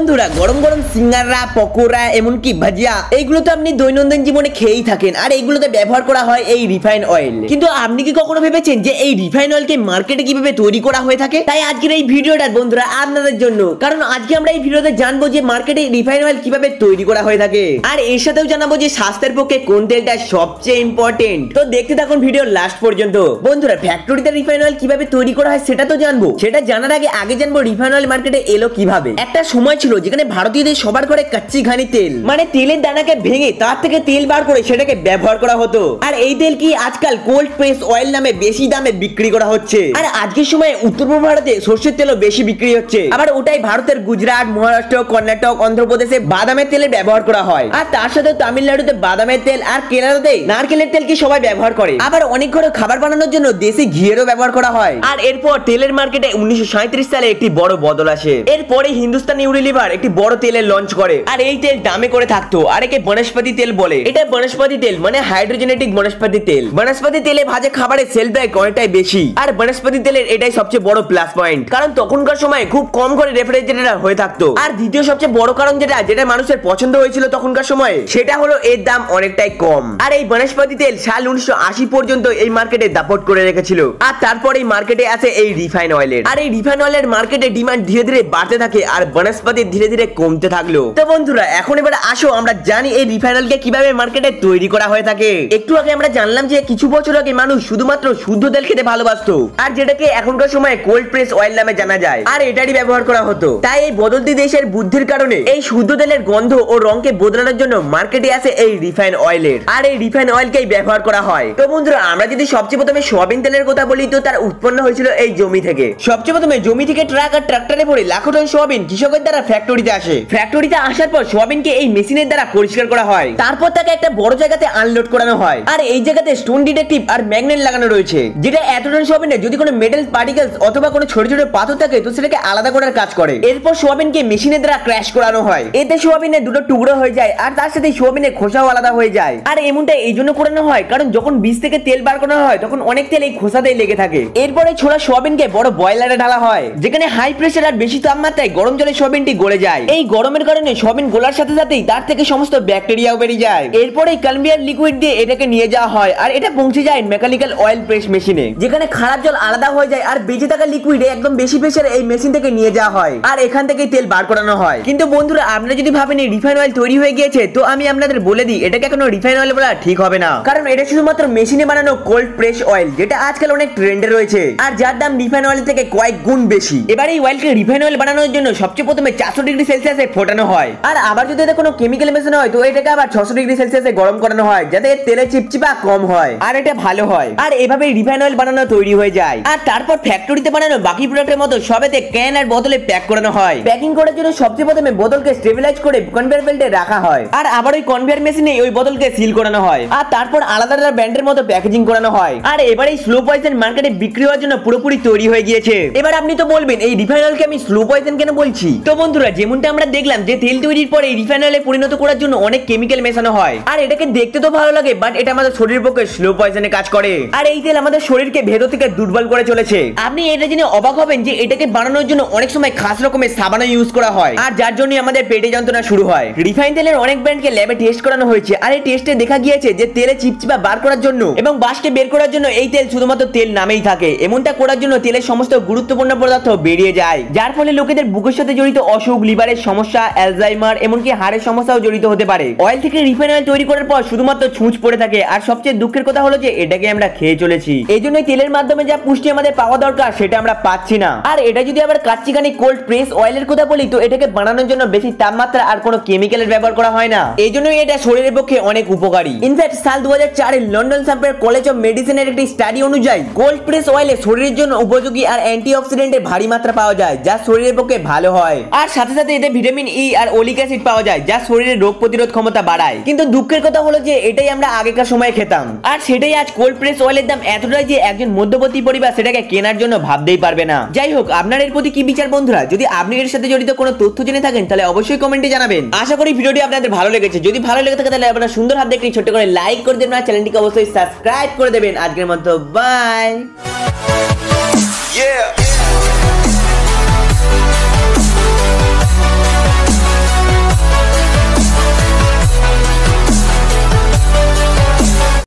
বন্ধুরা গরম গরম সিঙ্গাররা পকোড়া এমনকি ভাজিয়া এইগুলো তো আপনি দৈনন্দিন জীবনে খেয়েই থাকেন আর এইগুলোতে ব্যবহার করা হয় এই রিফাইন অয়েল কিন্তু আপনি কি কখনো ভেবেছেন যে এই রিফাইন অয়েলকে মার্কেটে কিভাবে তৈরি করা হয়ে থাকে তাই আজকের এই ভিডিওটা বন্ধুরা আপনাদের জন্য কারণ আজকে আমরা এই ভিডিওতে জানবো যে মার্কেটে রিফাইন অয়েল কিভাবে তৈরি করা হয়ে থাকে আর এর সাথেও জানাবো যে স্বাস্থ্যের পক্ষে কোন তেলটা সবচেয়ে ইম্পর্টেন্ট তো দেখতে থাকুন ভিডিও লাস্ট পর্যন্ত বন্ধুরা ফ্যাক্টরিতে রিফাইন অয়েল কিভাবে তৈরি করা হয় সেটা তো জানবো সেটা জানার আগে আগে জানবো রিফাইন অয়েল মার্কেটে এলো কিভাবে একটা সময় ছিল যেখানে ভারতীয়দের সবার ঘরে কাচ্চি ঘানি তেল মানে তেলের দানাকে ভেঙে তার থেকে তেল বার করে সেটাকে ব্যবহার করা হতো আর এই তেল কি আজকাল কোল্ড প্রেস অয়েল নামে বেশি দামে বিক্রি করা হচ্ছে আর আজকের সময়ে উত্তর পূর্ব ভারতে সর্ষের তেলও বেশি বিক্রি হচ্ছে আবার ওটাই ভারতের গুজরাট মহারাষ্ট্র কর্ণাটক অন্ধ্রপ্রদেশে বাদামের তেলে ব্যবহার করা হয় আর তার সাথে তামিলনাড়ুতে বাদামের তেল আর কেরালাতে নারকেলের তেল কি সবাই ব্যবহার করে আবার অনেক ঘরে খাবার বানানোর জন্য দেশি ঘিয়েরও ব্যবহার করা হয় আর এরপর তেলের মার্কেটে উনিশশো সাঁত্রিশ সালে একটি বড় বদল আসে এরপরে হিন্দুস্তান ইউরিলি ইউনিভার একটি বড় তেলের লঞ্চ করে আর এই তেল দামে করে থাকতো আর একে বনস্পতি তেল বলে এটা বনস্পতি তেল মানে হাইড্রোজেনেটিক বনস্পতি তেল বনস্পতি তেলে ভাজে খাবারের সেল ব্যাগ অনেকটাই বেশি আর বনস্পতি তেলের এটাই সবচেয়ে বড় প্লাস পয়েন্ট কারণ তখনকার সময় খুব কম করে রেফ্রিজারেটর হয়ে থাকতো আর দ্বিতীয় সবচেয়ে বড় কারণ যেটা যেটা মানুষের পছন্দ হয়েছিল তখনকার সময় সেটা হলো এর দাম অনেকটাই কম আর এই বনস্পতি তেল সাল উনিশশো আশি পর্যন্ত এই মার্কেটে দাপট করে রেখেছিল আর তারপরে মার্কেটে আছে এই রিফাইন অয়েলের আর এই রিফাইন অয়েলের মার্কেটে ডিমান্ড ধীরে ধীরে বাড়তে থাকে আর বনস্পতি আমাদের ধীরে ধীরে কমতে থাকলো তো বন্ধুরা এখন এবার আসো আমরা জানি এই রিফাইনালকে কিভাবে মার্কেটে তৈরি করা হয়ে থাকে একটু আগে আমরা জানলাম যে কিছু বছর আগে মানুষ শুধুমাত্র শুদ্ধ তেল খেতে ভালোবাসত আর যেটাকে এখনকার সময় কোল্ড প্রেস অয়েল নামে জানা যায় আর এটারই ব্যবহার করা হতো তাই এই বদলতি দেশের বুদ্ধির কারণে এই শুদ্ধ তেলের গন্ধ ও রংকে বদলানোর জন্য মার্কেটে আসে এই রিফাইন অয়েলের আর এই রিফাইন অয়েলকেই ব্যবহার করা হয় তো বন্ধুরা আমরা যদি সবচেয়ে প্রথমে সয়াবিন তেলের কথা বলি তো তার উৎপন্ন হয়েছিল এই জমি থেকে সবচেয়ে প্রথমে জমি থেকে ট্রাক আর ট্রাক্টরে পড়ে লাখো টন সয়াবিন কৃষকের দ্বারা ফ্যাক্টরিতে আসে ফ্যাক্টরিতে আসার পর সোয়াবিনকে এই মেশিনের দ্বারা পরিষ্কার করা হয় তারপর তাকে একটা বড় জায়গাতে আনলোড করানো হয় আর এই জায়গাতে স্টোন ডিটেকটিভ আর ম্যাগনেট লাগানো রয়েছে যেটা এত টন সোয়াবিনে যদি কোনো মেটাল পার্টিকেলস অথবা কোনো ছোট ছোট পাথর থাকে তো সেটাকে আলাদা করার কাজ করে এরপর সোয়াবিনকে মেশিনের দ্বারা ক্র্যাশ করানো হয় এতে সোয়াবিনের দুটো টুকরো হয়ে যায় আর তার সাথে সোয়াবিনের খোসাও আলাদা হয়ে যায় আর এমনটা এই জন্য করানো হয় কারণ যখন বীজ থেকে তেল বার করানো হয় তখন অনেক তেল এই খোসাতেই লেগে থাকে এরপরে ছোলা সোয়াবিনকে বড় বয়লারে ঢালা হয় যেখানে হাই প্রেশার আর বেশি তাপমাত্রায় গরম জলে সোয়াবিনটি গলে যায় এই গরমের কারণে সবিন গোলার সাথে সাথেই তার থেকে সমস্ত ব্যাকটেরিয়াও বেরিয়ে যায় এরপরে কালমিয়ার লিকুইড দিয়ে এটাকে নিয়ে যাওয়া হয় আর এটা পৌঁছে যায় মেকানিক্যাল অয়েল প্রেস মেশিনে যেখানে খারাপ জল আলাদা হয়ে যায় আর বেঁচে থাকা লিকুইড একদম বেশি প্রেশার এই মেশিন থেকে নিয়ে যাওয়া হয় আর এখান থেকে তেল বার করানো হয় কিন্তু বন্ধুরা আপনারা যদি ভাবেন এই রিফাইন অয়েল তৈরি হয়ে গিয়েছে তো আমি আপনাদের বলে দিই এটাকে এখনো রিফাইন অয়েল বলা ঠিক হবে না কারণ এটা শুধুমাত্র মেশিনে বানানো কোল্ড প্রেস অয়েল যেটা আজকাল অনেক ট্রেন্ডে রয়েছে আর যার দাম রিফাইন অয়েল থেকে কয়েক গুণ বেশি এবার এই অয়েলকে রিফাইন অয়েল বানানোর জন্য সবচেয়ে প্রথমে চা চারশো ডিগ্রি সেলসিয়াসে ফোটানো হয় আর আবার যদি এটা কোনো কেমিক্যাল মেশানো হয় তো এটাকে আবার ছশো ডিগ্রি সেলসিয়াসে গরম করানো হয় যাতে এর তেলের চিপচিপা কম হয় আর এটা ভালো হয় আর এভাবে রিফাইন অয়েল বানানো তৈরি হয়ে যায় আর তারপর ফ্যাক্টরিতে বানানো বাকি প্রোডাক্টের মতো সবেতে ক্যান আর বোতলে প্যাক করানো হয় প্যাকিং করার জন্য সবচেয়ে প্রথমে বোতলকে স্টেবিলাইজ করে কনভেয়ার বেল্টে রাখা হয় আর আবার ওই কনভেয়ার মেশিনে ওই বোতলকে সিল করানো হয় আর তারপর আলাদা আলাদা ব্র্যান্ডের মতো প্যাকেজিং করানো হয় আর এবার এই স্লো পয়জন মার্কেটে বিক্রি হওয়ার জন্য পুরোপুরি তৈরি হয়ে গিয়েছে এবার আপনি তো বলবেন এই রিফাইন অয়েলকে আমি স্লো পয়জন কেন বলছি তো বন্ধু বন্ধুরা যেমনটা আমরা দেখলাম যে তেল তৈরির পরে রিফাইনারে পরিণত করার জন্য অনেক কেমিক্যাল মেশানো হয় আর এটাকে দেখতে তো ভালো লাগে বাট এটা আমাদের শরীরের পক্ষে স্লো পয়জনে কাজ করে আর এই তেল আমাদের শরীরকে ভেদ থেকে দুর্বল করে চলেছে আপনি এটা জেনে অবাক হবেন যে এটাকে বানানোর জন্য অনেক সময় খাস রকমের সাবানও ইউজ করা হয় আর যার জন্য আমাদের পেটে যন্ত্রণা শুরু হয় রিফাইন তেলের অনেক ব্র্যান্ডকে ল্যাবে টেস্ট করানো হয়েছে আর এই টেস্টে দেখা গিয়েছে যে তেলে চিপচিপা বার করার জন্য এবং বাসকে বের করার জন্য এই তেল শুধুমাত্র তেল নামেই থাকে এমনটা করার জন্য তেলের সমস্ত গুরুত্বপূর্ণ পদার্থ বেরিয়ে যায় যার ফলে লোকেদের বুকের সাথে জড়িত অসুখ অসুখ লিভারের সমস্যা অ্যালজাইমার এমনকি হাড়ের সমস্যাও জড়িত হতে পারে অয়েল থেকে রিফাইন অয়েল তৈরি করার পর শুধুমাত্র ছুঁচ পড়ে থাকে আর সবচেয়ে দুঃখের কথা হলো যে এটাকে আমরা খেয়ে চলেছি এই জন্যই তেলের মাধ্যমে যা পুষ্টি আমাদের পাওয়া দরকার সেটা আমরা পাচ্ছি না আর এটা যদি আবার কাচ্চিকানি কোল্ড প্রেস অয়েলের কথা বলি তো এটাকে বানানোর জন্য বেশি তাপমাত্রা আর কোনো কেমিক্যালের ব্যবহার করা হয় না এই জন্যই এটা শরীরের পক্ষে অনেক উপকারী ইনফ্যাক্ট সাল দু হাজার চারে লন্ডন সাম্পের কলেজ অফ মেডিসিনের একটি স্টাডি অনুযায়ী কোল্ড প্রেস অয়েলে শরীরের জন্য উপযোগী আর অ্যান্টি অ্যান্টিঅক্সিডেন্টের ভারী মাত্রা পাওয়া যায় যা শরীরের পক্ষে ভালো হয় আর সাথে সাথে এতে ভিটামিন ই e আর ওলিক অ্যাসিড পাওয়া যায় যা শরীরের রোগ প্রতিরোধ ক্ষমতা বাড়ায় কিন্তু দুঃখের কথা হলো যে এটাই আমরা আগেকার সময় খেতাম আর সেটাই আজ কোল্ড প্রেস অয়েলের দাম এতটাই যে একজন মধ্যবর্তী পরিবার সেটাকে কেনার জন্য ভাবতেই পারবে না যাই হোক আপনার এর প্রতি কি বিচার বন্ধুরা যদি আপনি এর সাথে জড়িত কোনো তথ্য জেনে থাকেন তাহলে অবশ্যই কমেন্টে জানাবেন আশা করি ভিডিওটি আপনাদের ভালো লেগেছে যদি ভালো লেগে থাকে তাহলে আপনারা সুন্দর হাত দেখে ছোট করে লাইক করে দেবেন আর চ্যানেলটিকে অবশ্যই সাবস্ক্রাইব করে দেবেন আজকের মতো বাই Yeah.